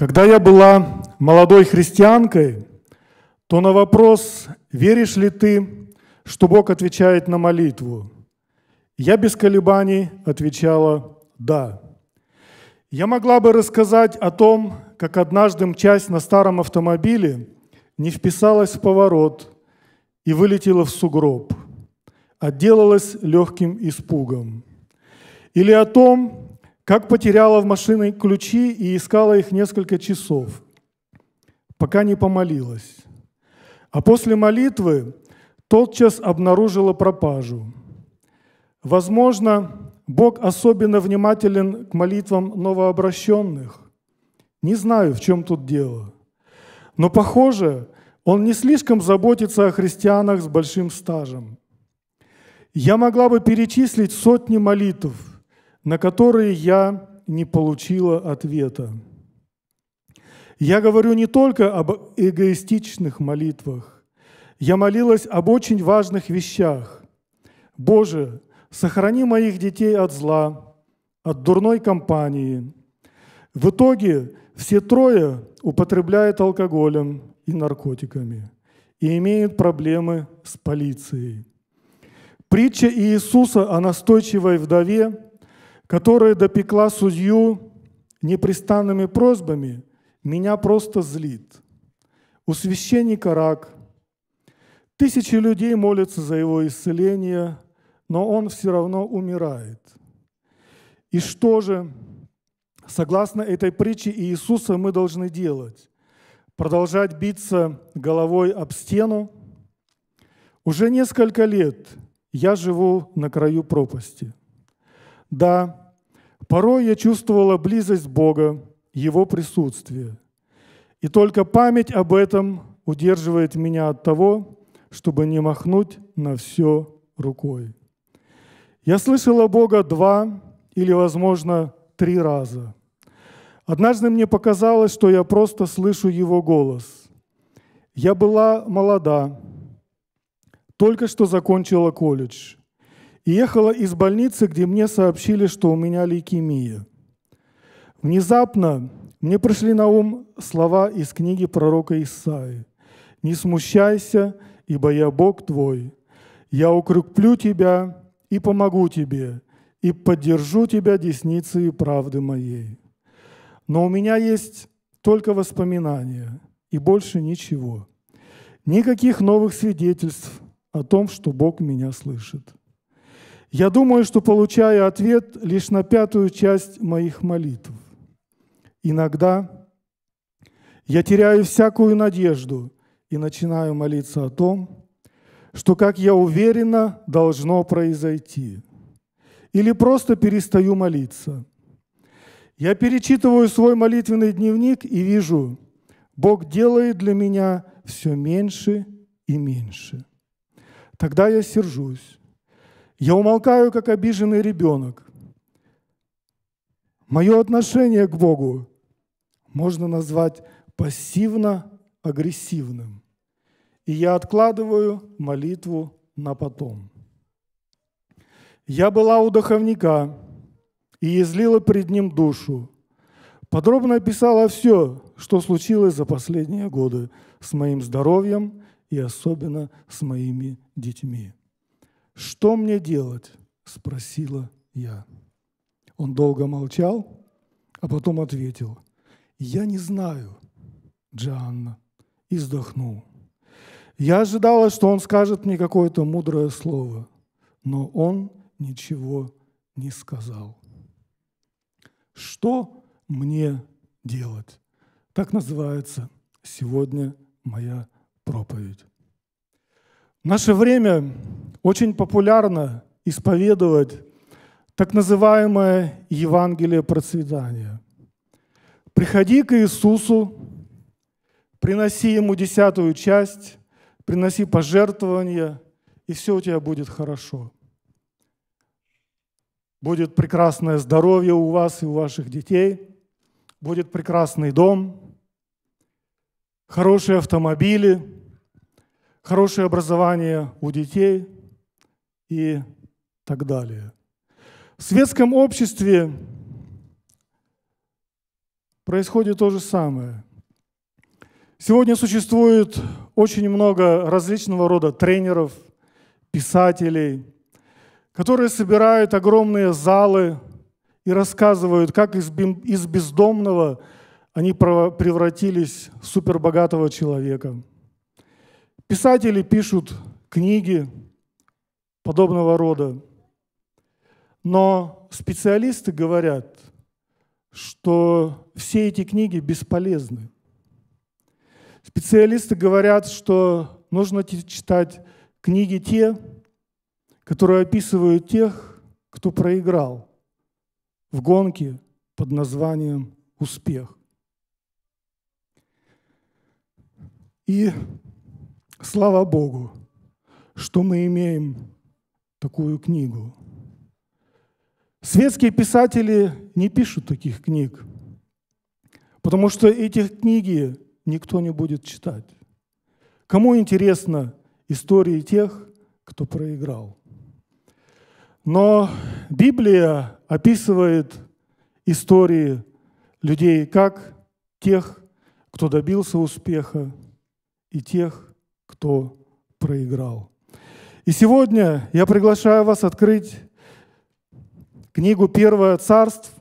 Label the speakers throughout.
Speaker 1: Когда я была молодой христианкой, то на вопрос «Веришь ли ты, что Бог отвечает на молитву?» я без колебаний отвечала «Да». Я могла бы рассказать о том, как однажды мчась на старом автомобиле не вписалась в поворот и вылетела в сугроб, отделалась легким испугом. Или о том, как потеряла в машине ключи и искала их несколько часов, пока не помолилась. А после молитвы тотчас обнаружила пропажу. Возможно, Бог особенно внимателен к молитвам новообращенных. Не знаю, в чем тут дело. Но, похоже, он не слишком заботится о христианах с большим стажем. Я могла бы перечислить сотни молитв – на которые я не получила ответа. Я говорю не только об эгоистичных молитвах. Я молилась об очень важных вещах. Боже, сохрани моих детей от зла, от дурной компании. В итоге все трое употребляют алкоголем и наркотиками и имеют проблемы с полицией. Притча Иисуса о настойчивой вдове которая допекла судью непрестанными просьбами, меня просто злит. У священника рак. Тысячи людей молятся за его исцеление, но он все равно умирает. И что же, согласно этой притче Иисуса, мы должны делать? Продолжать биться головой об стену? Уже несколько лет я живу на краю пропасти. Да, Порой я чувствовала близость Бога, Его присутствие. И только память об этом удерживает меня от того, чтобы не махнуть на все рукой. Я слышала Бога два или, возможно, три раза. Однажды мне показалось, что я просто слышу Его голос. Я была молода, только что закончила колледж и ехала из больницы, где мне сообщили, что у меня лейкемия. Внезапно мне пришли на ум слова из книги пророка Исаи. «Не смущайся, ибо я Бог твой. Я укреплю тебя и помогу тебе, и поддержу тебя десницей правды моей». Но у меня есть только воспоминания и больше ничего. Никаких новых свидетельств о том, что Бог меня слышит. Я думаю, что получаю ответ лишь на пятую часть моих молитв. Иногда я теряю всякую надежду и начинаю молиться о том, что, как я уверена, должно произойти. Или просто перестаю молиться. Я перечитываю свой молитвенный дневник и вижу, Бог делает для меня все меньше и меньше. Тогда я сержусь я умолкаю, как обиженный ребенок. Мое отношение к Богу можно назвать пассивно-агрессивным. И я откладываю молитву на потом. Я была у духовника и излила пред ним душу. Подробно описала все, что случилось за последние годы с моим здоровьем и особенно с моими детьми. «Что мне делать?» – спросила я. Он долго молчал, а потом ответил. «Я не знаю, Джанна». И вздохнул. Я ожидала, что он скажет мне какое-то мудрое слово, но он ничего не сказал. «Что мне делать?» Так называется сегодня моя проповедь наше время очень популярно исповедовать так называемое Евангелие процветания. Приходи к Иисусу, приноси Ему десятую часть, приноси пожертвования, и все у тебя будет хорошо. Будет прекрасное здоровье у вас и у ваших детей, будет прекрасный дом, хорошие автомобили – хорошее образование у детей и так далее. В светском обществе происходит то же самое. Сегодня существует очень много различного рода тренеров, писателей, которые собирают огромные залы и рассказывают, как из бездомного они превратились в супербогатого человека – Писатели пишут книги подобного рода, но специалисты говорят, что все эти книги бесполезны. Специалисты говорят, что нужно читать книги те, которые описывают тех, кто проиграл в гонке под названием «Успех». И Слава Богу, что мы имеем такую книгу. Светские писатели не пишут таких книг, потому что эти книги никто не будет читать. Кому интересно истории тех, кто проиграл? Но Библия описывает истории людей как тех, кто добился успеха, и тех, кто проиграл. И сегодня я приглашаю вас открыть книгу «Первое царств»,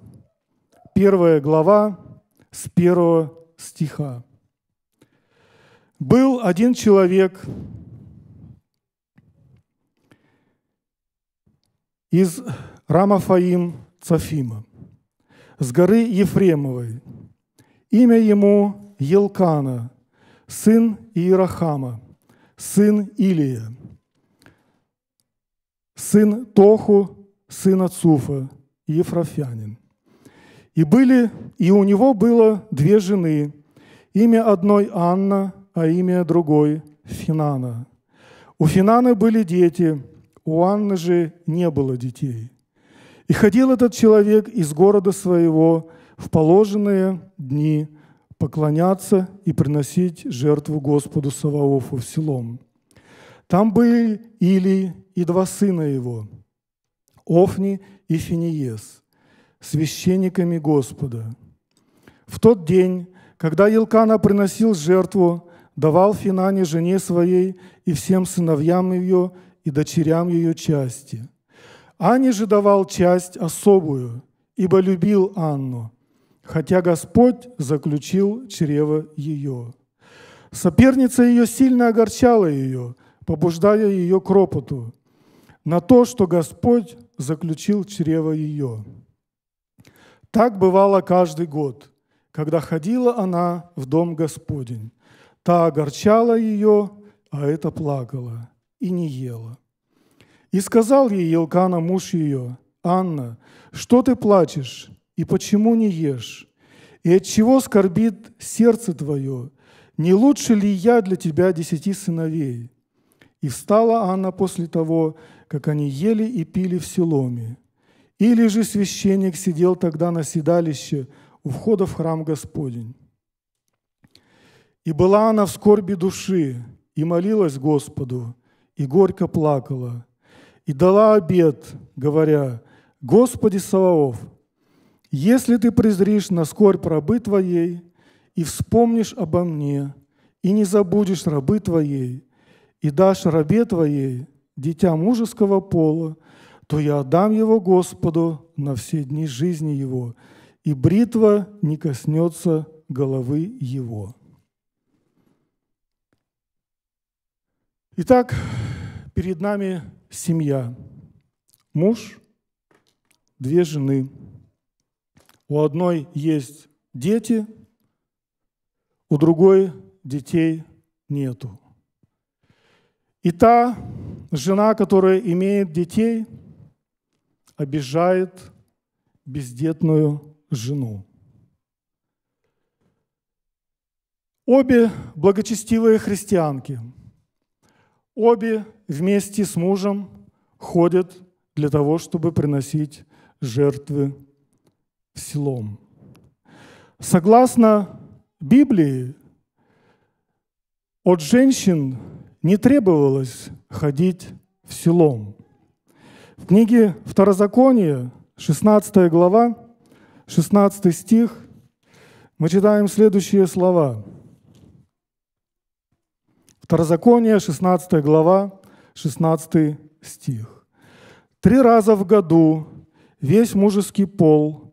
Speaker 1: первая глава с первого стиха. Был один человек из Рамафаим Цафима, с горы Ефремовой. Имя ему Елкана, сын Иерахама – сын Илия, сын Тоху, сына Цуфа, Ефрофянин. И были, и у него было две жены, имя одной Анна, а имя другой Финана. У Финаны были дети, у Анны же не было детей. И ходил этот человек из города своего в положенные дни – поклоняться и приносить жертву Господу Саваофу в селом. Там были Или и два сына его, Офни и Финиес, священниками Господа. В тот день, когда Елкана приносил жертву, давал Финане жене своей и всем сыновьям ее и дочерям ее части. Ане же давал часть особую, ибо любил Анну – хотя Господь заключил чрево ее. Соперница ее сильно огорчала ее, побуждая ее к ропоту на то, что Господь заключил чрево ее. Так бывало каждый год, когда ходила она в дом Господень. Та огорчала ее, а это плакала и не ела. И сказал ей Елкана муж ее, «Анна, что ты плачешь? и почему не ешь? И от чего скорбит сердце твое? Не лучше ли я для тебя десяти сыновей? И встала Анна после того, как они ели и пили в Силоме. Или же священник сидел тогда на седалище у входа в храм Господень. И была она в скорби души, и молилась Господу, и горько плакала, и дала обед, говоря, «Господи Саваоф, если ты презришь на скорбь рабы твоей и вспомнишь обо мне, и не забудешь рабы твоей, и дашь рабе твоей дитя мужеского пола, то я отдам его Господу на все дни жизни его, и бритва не коснется головы его». Итак, перед нами семья. Муж, две жены – у одной есть дети, у другой детей нету. И та жена, которая имеет детей, обижает бездетную жену. Обе благочестивые христианки, обе вместе с мужем ходят для того, чтобы приносить жертвы селом. Согласно Библии, от женщин не требовалось ходить в селом. В книге Второзакония, 16 глава, 16 стих, мы читаем следующие слова. Второзаконие, 16 глава, 16 стих. «Три раза в году весь мужеский пол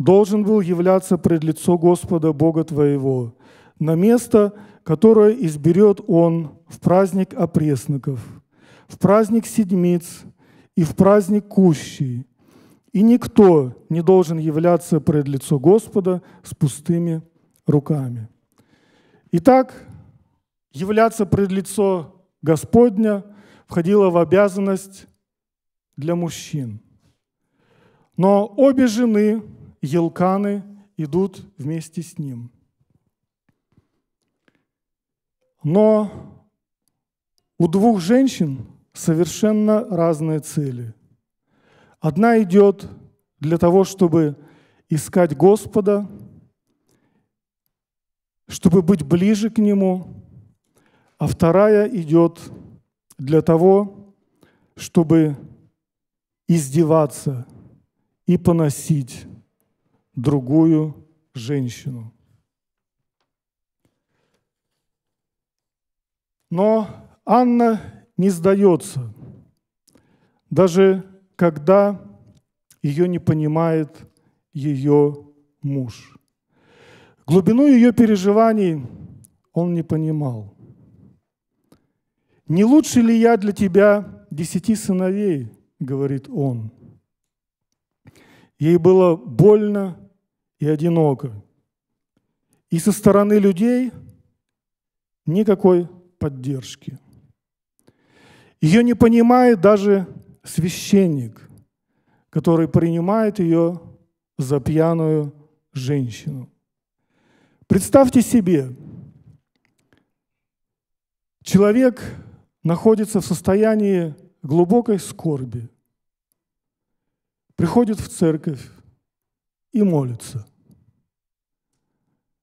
Speaker 1: должен был являться пред лицо Господа Бога твоего, на место, которое изберет Он в праздник опресноков, в праздник седмиц и в праздник кущий, И никто не должен являться пред лицо Господа с пустыми руками. Итак, являться пред лицо Господня входило в обязанность для мужчин. Но обе жены – елканы идут вместе с ним. Но у двух женщин совершенно разные цели. Одна идет для того, чтобы искать Господа, чтобы быть ближе к Нему, а вторая идет для того, чтобы издеваться и поносить другую женщину. Но Анна не сдается, даже когда ее не понимает ее муж. Глубину ее переживаний он не понимал. «Не лучше ли я для тебя десяти сыновей?» — говорит он. Ей было больно и одиноко. И со стороны людей никакой поддержки. Ее не понимает даже священник, который принимает ее за пьяную женщину. Представьте себе, человек находится в состоянии глубокой скорби, приходит в церковь, и молится.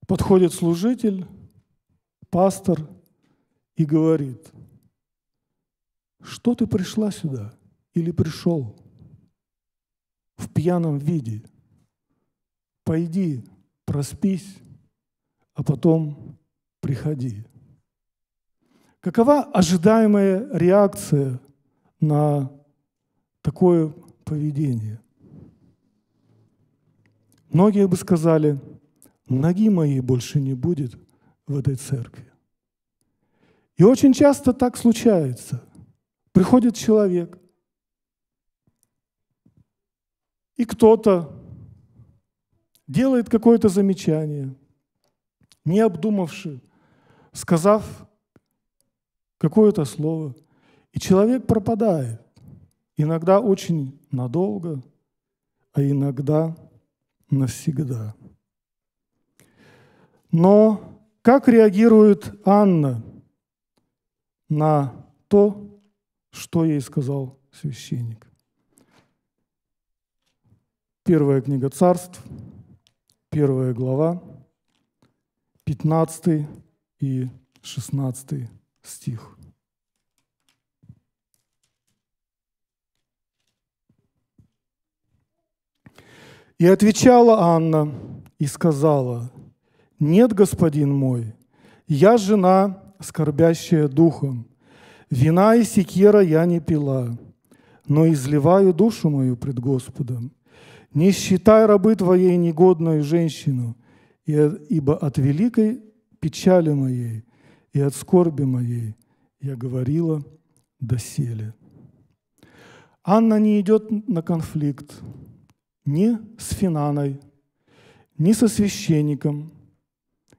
Speaker 1: Подходит служитель, пастор, и говорит, что ты пришла сюда или пришел в пьяном виде? Пойди, проспись, а потом приходи. Какова ожидаемая реакция на такое поведение? Многие бы сказали, ноги моей больше не будет в этой церкви. И очень часто так случается. Приходит человек, и кто-то делает какое-то замечание, не обдумавши, сказав какое-то слово, и человек пропадает. Иногда очень надолго, а иногда навсегда. Но как реагирует Анна на то, что ей сказал священник? Первая книга царств, первая глава, 15 и 16 стих. И отвечала Анна и сказала, «Нет, господин мой, я жена, скорбящая духом. Вина и секира я не пила, но изливаю душу мою пред Господом. Не считай рабы твоей негодную женщину, ибо от великой печали моей и от скорби моей я говорила доселе». Анна не идет на конфликт, ни с Финаной, ни со священником,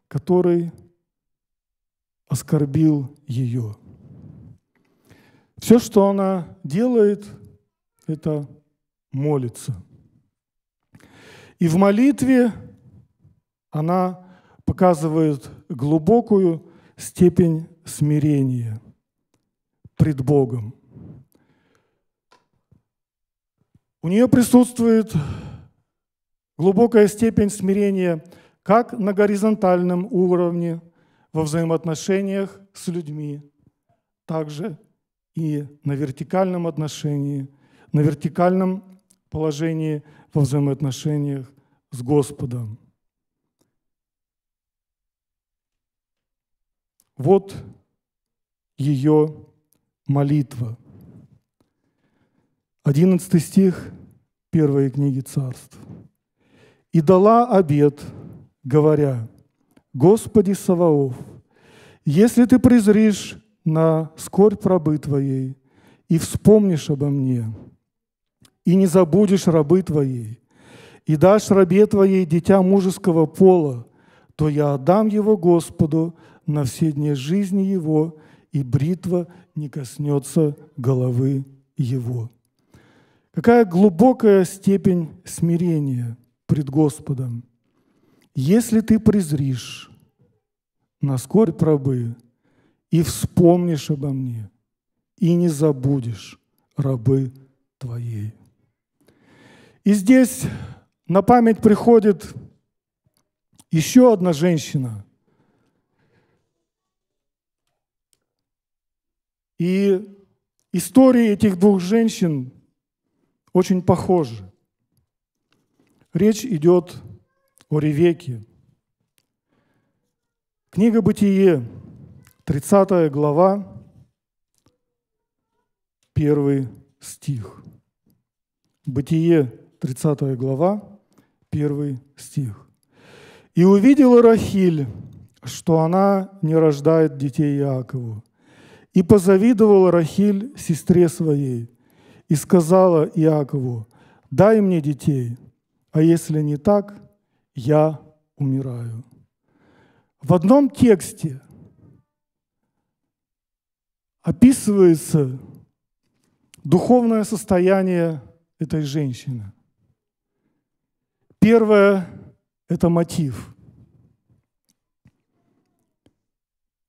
Speaker 1: который оскорбил ее. Все, что она делает, это молится. И в молитве она показывает глубокую степень смирения пред Богом. У нее присутствует глубокая степень смирения как на горизонтальном уровне во взаимоотношениях с людьми, также и на вертикальном отношении, на вертикальном положении во взаимоотношениях с Господом. Вот ее молитва – 11 стих первой книги царств. «И дала обед, говоря, Господи Саваоф, если ты презришь на скорбь рабы твоей и вспомнишь обо мне, и не забудешь рабы твоей, и дашь рабе твоей дитя мужеского пола, то я отдам его Господу на все дни жизни его, и бритва не коснется головы его». Какая глубокая степень смирения пред Господом. Если ты презришь на скорбь пробы и вспомнишь обо мне, и не забудешь рабы твоей. И здесь на память приходит еще одна женщина. И истории этих двух женщин очень похожи. Речь идет о Ревеке. Книга «Бытие», 30 глава, 1 стих. «Бытие», 30 глава, 1 стих. «И увидела Рахиль, что она не рождает детей Иакову, и позавидовала Рахиль сестре своей – и сказала Иакову, дай мне детей, а если не так, я умираю. В одном тексте описывается духовное состояние этой женщины. Первое – это мотив.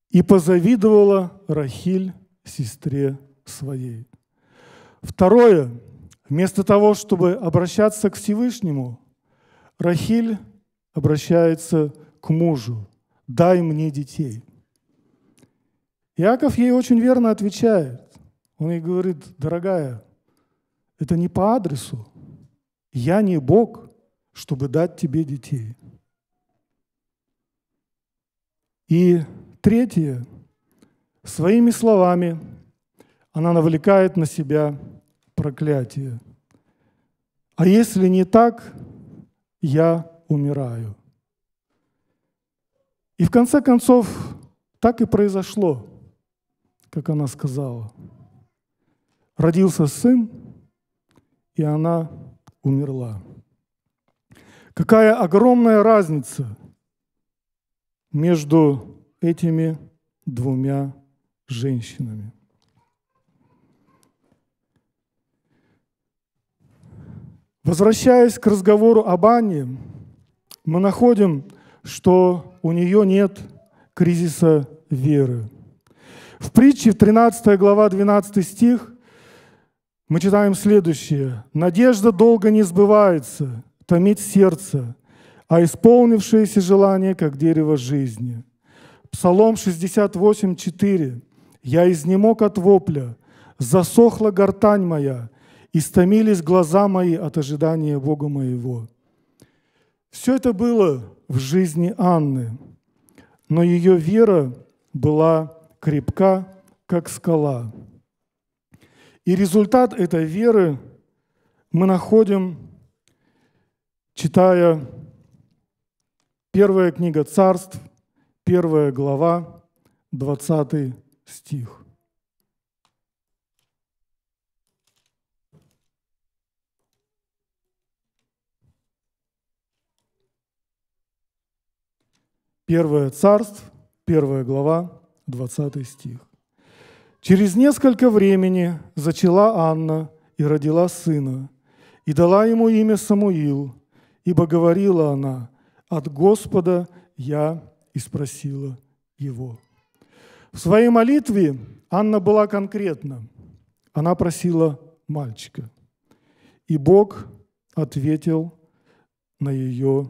Speaker 1: «И позавидовала Рахиль сестре своей». Второе. Вместо того, чтобы обращаться к Всевышнему, Рахиль обращается к мужу. «Дай мне детей». Яков ей очень верно отвечает. Он ей говорит, дорогая, это не по адресу. Я не Бог, чтобы дать тебе детей. И третье, своими словами она навлекает на себя проклятие. А если не так, я умираю. И в конце концов, так и произошло, как она сказала. Родился сын, и она умерла. Какая огромная разница между этими двумя женщинами. Возвращаясь к разговору об Анне, мы находим, что у нее нет кризиса веры. В притче, в 13 глава, 12 стих, мы читаем следующее. «Надежда долго не сбывается, томит сердце, а исполнившееся желание, как дерево жизни». Псалом 68, 4. «Я изнемог от вопля, засохла гортань моя, истомились глаза мои от ожидания Бога моего». Все это было в жизни Анны, но ее вера была крепка, как скала. И результат этой веры мы находим, читая первая книга царств, первая глава, 20 стих. Первое царство, первая глава, 20 стих. «Через несколько времени зачала Анна и родила сына, и дала ему имя Самуил, ибо говорила она, от Господа я и спросила его». В своей молитве Анна была конкретна. Она просила мальчика. И Бог ответил на ее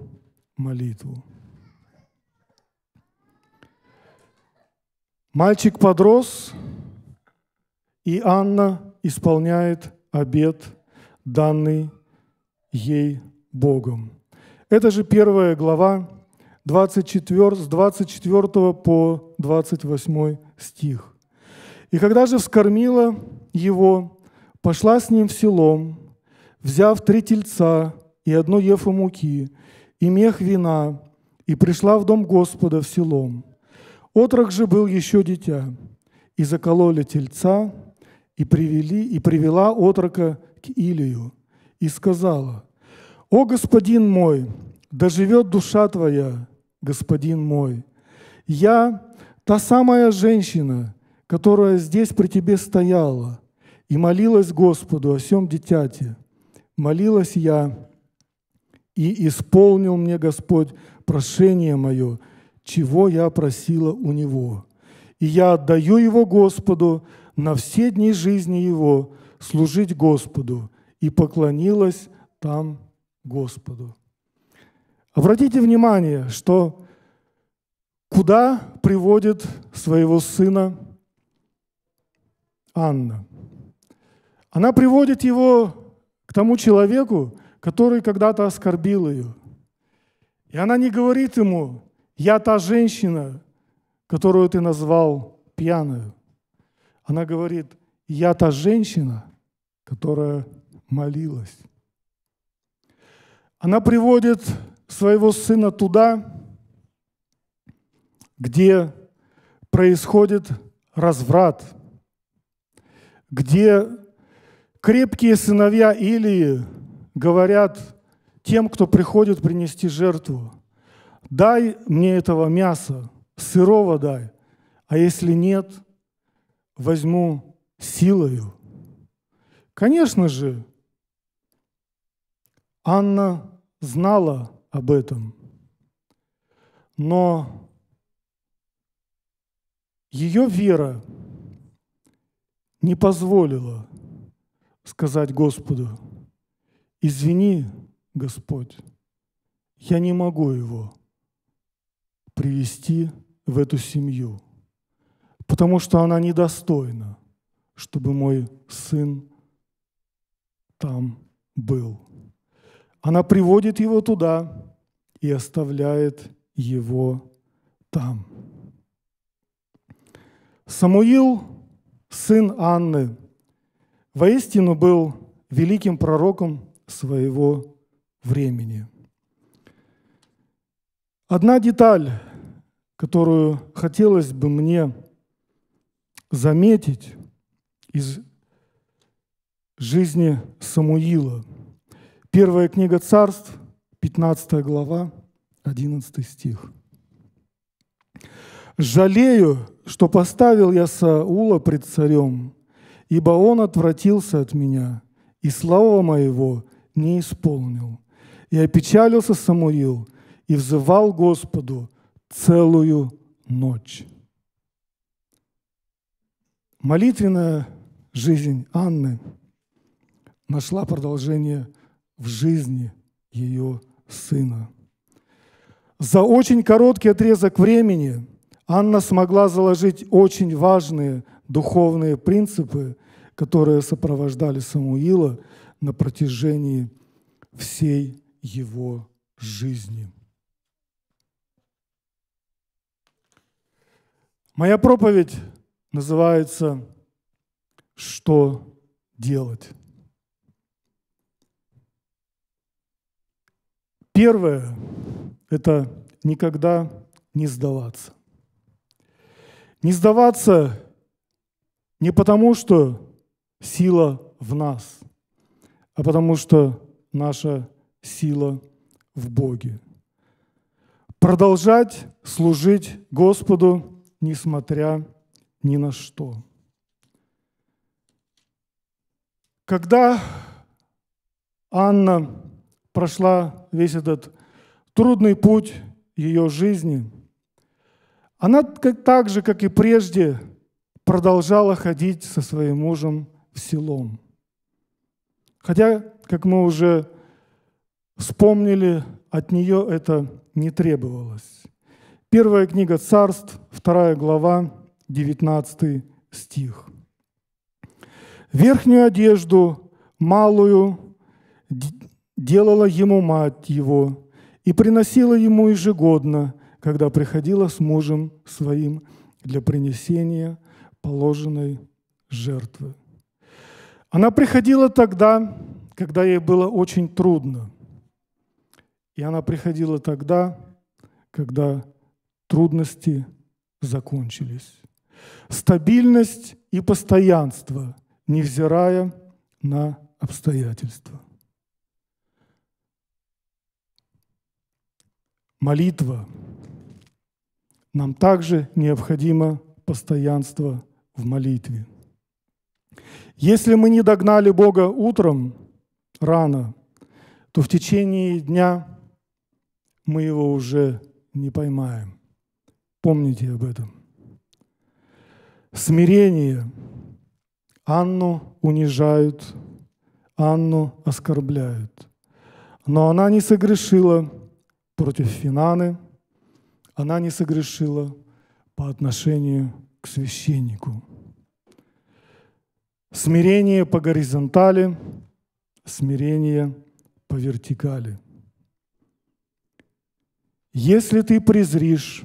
Speaker 1: молитву. Мальчик подрос, и Анна исполняет обет, данный ей Богом. Это же первая глава 24, с 24 по 28 стих. «И когда же вскормила его, пошла с ним в селом, взяв три тельца и одно ефу муки, и мех вина, и пришла в дом Господа в селом. Отрок же был еще дитя, и закололи тельца, и привели, и привела отрока к Илию, и сказала, «О, господин мой, да живет душа твоя, господин мой! Я та самая женщина, которая здесь при тебе стояла и молилась Господу о всем дитяте. Молилась я, и исполнил мне Господь прошение мое чего я просила у него. И я отдаю его Господу на все дни жизни его служить Господу. И поклонилась там Господу. Обратите внимание, что куда приводит своего сына Анна? Она приводит его к тому человеку, который когда-то оскорбил ее. И она не говорит ему, я та женщина, которую ты назвал пьяную. Она говорит, я та женщина, которая молилась. Она приводит своего сына туда, где происходит разврат, где крепкие сыновья Илии говорят тем, кто приходит принести жертву, дай мне этого мяса, сырого дай, а если нет, возьму силою. Конечно же, Анна знала об этом, но ее вера не позволила сказать Господу, извини, Господь, я не могу его привести в эту семью, потому что она недостойна, чтобы мой сын там был. Она приводит его туда и оставляет его там. Самуил, сын Анны, воистину был великим пророком своего времени. Одна деталь которую хотелось бы мне заметить из жизни Самуила. Первая книга царств, 15 глава, 11 стих. «Жалею, что поставил я Саула пред царем, ибо он отвратился от меня, и слова моего не исполнил. И опечалился Самуил, и взывал Господу, целую ночь. Молитвенная жизнь Анны нашла продолжение в жизни ее сына. За очень короткий отрезок времени Анна смогла заложить очень важные духовные принципы, которые сопровождали Самуила на протяжении всей его жизни. Моя проповедь называется «Что делать?». Первое – это никогда не сдаваться. Не сдаваться не потому, что сила в нас, а потому что наша сила в Боге. Продолжать служить Господу – несмотря ни на что. Когда Анна прошла весь этот трудный путь ее жизни, она так же, как и прежде, продолжала ходить со своим мужем в селом. Хотя, как мы уже вспомнили, от нее это не требовалось. Первая книга царств, вторая глава, 19 стих. Верхнюю одежду, малую, делала ему мать его и приносила ему ежегодно, когда приходила с мужем своим для принесения положенной жертвы. Она приходила тогда, когда ей было очень трудно. И она приходила тогда, когда трудности закончились. Стабильность и постоянство, невзирая на обстоятельства. Молитва. Нам также необходимо постоянство в молитве. Если мы не догнали Бога утром, рано, то в течение дня мы его уже не поймаем. Помните об этом. Смирение. Анну унижают, Анну оскорбляют. Но она не согрешила против Финаны, она не согрешила по отношению к священнику. Смирение по горизонтали, смирение по вертикали. Если ты презришь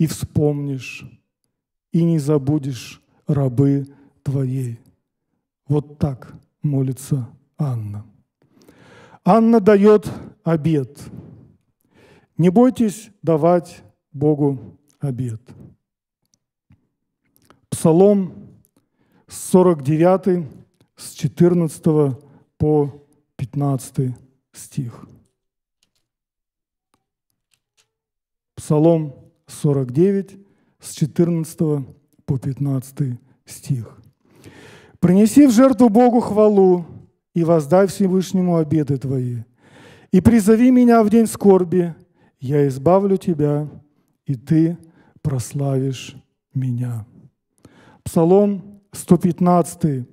Speaker 1: и вспомнишь, и не забудешь рабы твоей. Вот так молится Анна. Анна дает обед. Не бойтесь давать Богу обед. Псалом 49 с 14 по 15 стих. Псалом 49 с 14 по 15 стих. «Принеси в жертву Богу хвалу и воздай Всевышнему обеды твои, и призови меня в день скорби, я избавлю тебя, и ты прославишь меня». Псалом 115,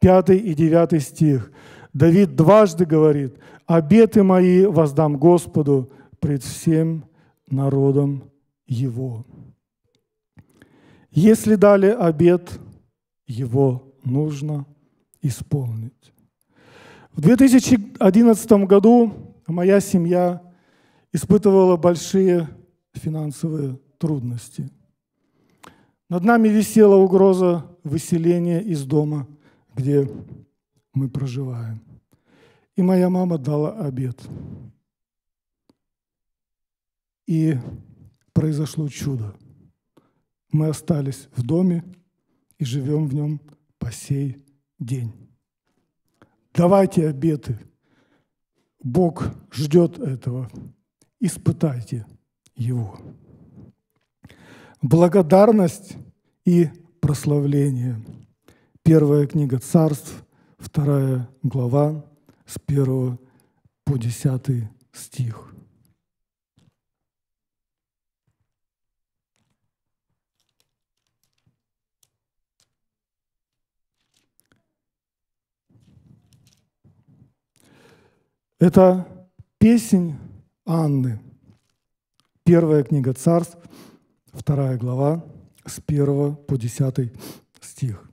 Speaker 1: 5 и 9 стих. Давид дважды говорит, «Обеты мои воздам Господу пред всем народом его. Если дали обед, его нужно исполнить. В 2011 году моя семья испытывала большие финансовые трудности. Над нами висела угроза выселения из дома, где мы проживаем. И моя мама дала обед. И произошло чудо. Мы остались в доме и живем в нем по сей день. Давайте обеты. Бог ждет этого. Испытайте его. Благодарность и прославление. Первая книга царств, вторая глава с первого по десятый стих. Это песнь Анны. Первая книга Царств, вторая глава, с 1 по 10 стих.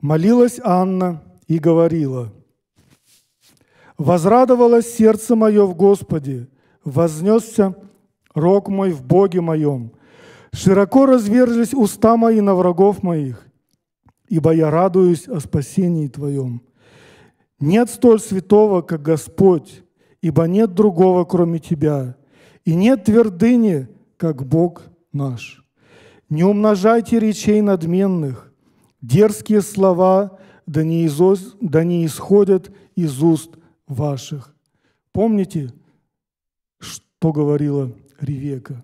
Speaker 1: «Молилась Анна и говорила, «Возрадовалось сердце мое в Господе, вознесся рог мой в Боге моем. Широко разверзлись уста мои на врагов моих, ибо я радуюсь о спасении Твоем. Нет столь святого, как Господь, ибо нет другого, кроме Тебя, и нет твердыни, как Бог наш. Не умножайте речей надменных, дерзкие слова да не, изос, да не исходят из уст ваших. Помните, что говорила Ревека?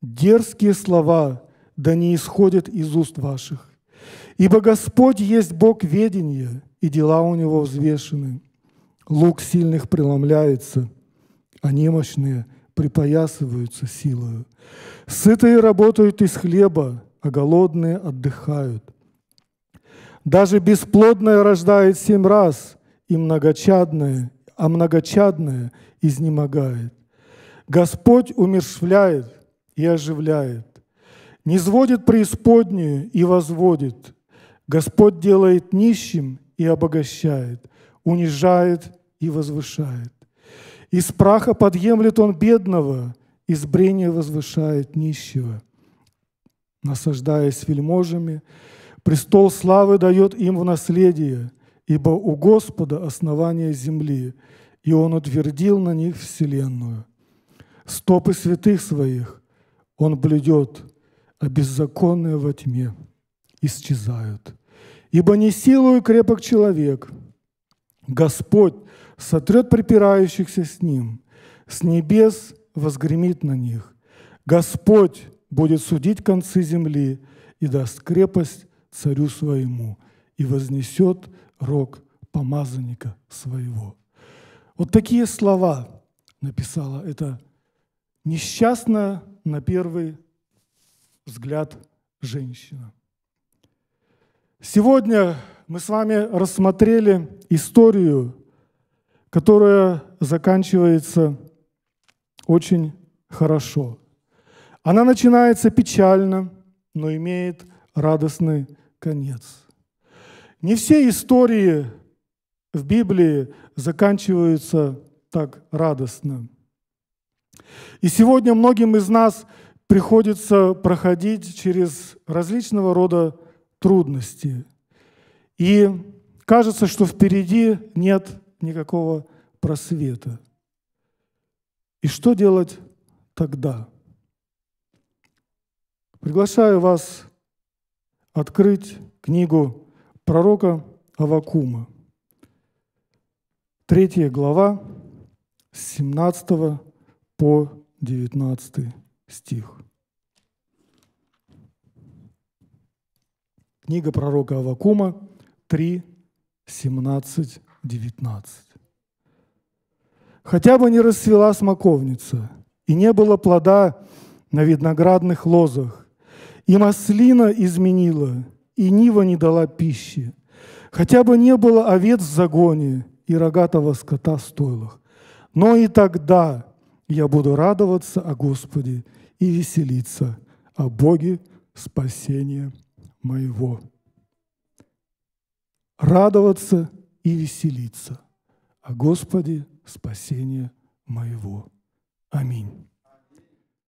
Speaker 1: Дерзкие слова да не исходят из уст ваших. Ибо Господь есть Бог ведения – и дела у него взвешены. Лук сильных преломляется, а немощные припоясываются силою. Сытые работают из хлеба, а голодные отдыхают. Даже бесплодное рождает семь раз, и многочадное, а многочадное изнемогает. Господь умершвляет и оживляет, не сводит преисподнюю и возводит. Господь делает нищим и обогащает, унижает и возвышает. Из праха подъемлет он бедного, из брения возвышает нищего. Насаждаясь вельможами, престол славы дает им в наследие, ибо у Господа основание земли, и Он утвердил на них вселенную. Стопы святых своих Он блюдет, а беззаконные во тьме исчезают. Ибо не силою крепок человек. Господь сотрет припирающихся с ним. С небес возгремит на них. Господь будет судить концы земли и даст крепость царю своему и вознесет рог помазанника своего. Вот такие слова написала эта несчастная на первый взгляд женщина. Сегодня мы с вами рассмотрели историю, которая заканчивается очень хорошо. Она начинается печально, но имеет радостный конец. Не все истории в Библии заканчиваются так радостно. И сегодня многим из нас приходится проходить через различного рода трудности. И кажется, что впереди нет никакого просвета. И что делать тогда? Приглашаю вас открыть книгу пророка Авакума. Третья глава с 17 по 19 стих. Книга пророка Авакума 3, 17, 19. «Хотя бы не расцвела смоковница, и не было плода на виноградных лозах, и маслина изменила, и нива не дала пищи, хотя бы не было овец в загоне и рогатого скота в стойлах. Но и тогда я буду радоваться о Господе и веселиться о Боге спасения моего. Радоваться и веселиться о Господе спасения моего. Аминь.